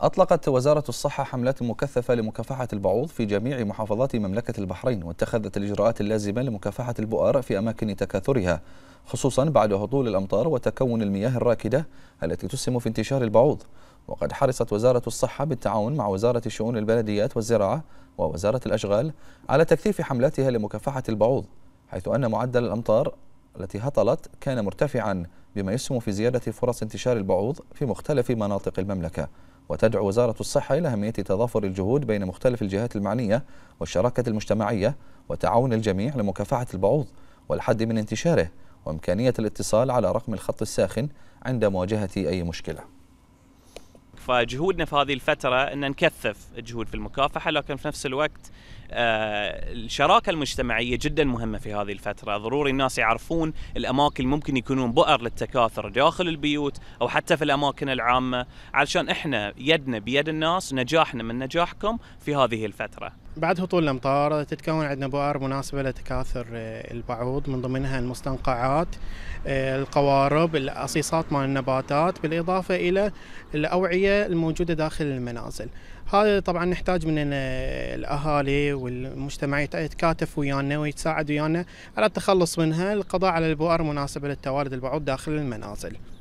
أطلقت وزارة الصحة حملات مكثفة لمكافحة البعوض في جميع محافظات مملكة البحرين واتخذت الإجراءات اللازمة لمكافحة البؤر في أماكن تكاثرها خصوصا بعد هطول الأمطار وتكون المياه الراكدة التي تسهم في انتشار البعوض وقد حرصت وزارة الصحة بالتعاون مع وزارة الشؤون البلديات والزراعة ووزارة الأشغال على تكثيف حملاتها لمكافحة البعوض حيث أن معدل الأمطار التي هطلت كان مرتفعا بما يسهم في زيادة فرص انتشار البعوض في مختلف مناطق المملكة وتدعو وزارة الصحة إلى أهمية تضافر الجهود بين مختلف الجهات المعنية والشراكة المجتمعية وتعاون الجميع لمكافحة البعوض والحد من انتشاره وإمكانية الاتصال على رقم الخط الساخن عند مواجهة أي مشكلة فجهودنا في هذه الفترة أن نكثف الجهود في المكافحة لكن في نفس الوقت آه، الشراكة المجتمعية جدا مهمة في هذه الفترة ضروري الناس يعرفون الأماكن ممكن يكونون بؤر للتكاثر داخل البيوت أو حتى في الأماكن العامة علشان إحنا يدنا بيد الناس نجاحنا من نجاحكم في هذه الفترة بعد هطول الامطار تتكون عندنا بؤر مناسبه لتكاثر آه، البعوض من ضمنها المستنقعات آه، القوارب الاصيصات مال النباتات بالاضافه الى الاوعيه الموجوده داخل المنازل هذا طبعا نحتاج من آه، الاهالي والمجتمع يتكاتف ويانا ويتساعد ويانا على التخلص منها القضاء على البؤر مناسبه للتوارد البعوض داخل المنازل